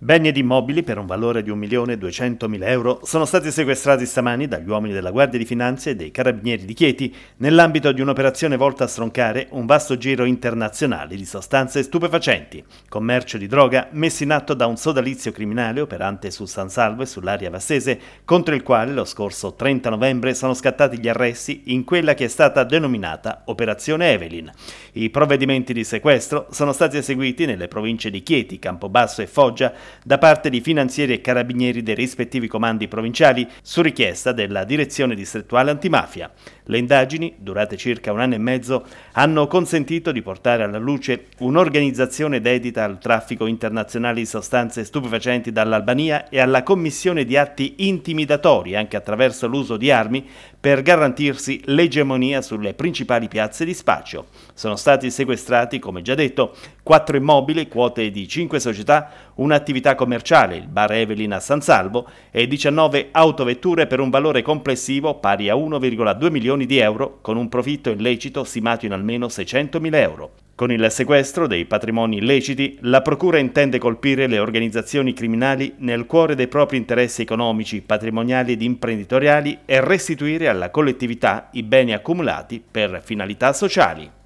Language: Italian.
Beni ed immobili per un valore di 1.200.000 euro sono stati sequestrati stamani dagli uomini della Guardia di Finanze e dei Carabinieri di Chieti nell'ambito di un'operazione volta a stroncare un vasto giro internazionale di sostanze stupefacenti, commercio di droga messo in atto da un sodalizio criminale operante su San Salvo e sull'area vassese, contro il quale lo scorso 30 novembre sono scattati gli arresti in quella che è stata denominata Operazione Evelyn. I provvedimenti di sequestro sono stati eseguiti nelle province di Chieti, Campobasso e Foggia da parte di finanzieri e carabinieri dei rispettivi comandi provinciali su richiesta della Direzione Distrettuale Antimafia. Le indagini, durate circa un anno e mezzo, hanno consentito di portare alla luce un'organizzazione dedita al traffico internazionale di sostanze stupefacenti dall'Albania e alla commissione di atti intimidatori anche attraverso l'uso di armi per garantirsi l'egemonia sulle principali piazze di spaccio. Sono stati sequestrati, come già detto, quattro immobili, quote di cinque società, un'attività attività commerciale, il bar Evelyn a San Salvo, e 19 autovetture per un valore complessivo pari a 1,2 milioni di euro, con un profitto illecito stimato in almeno 600 mila euro. Con il sequestro dei patrimoni illeciti, la Procura intende colpire le organizzazioni criminali nel cuore dei propri interessi economici, patrimoniali ed imprenditoriali e restituire alla collettività i beni accumulati per finalità sociali.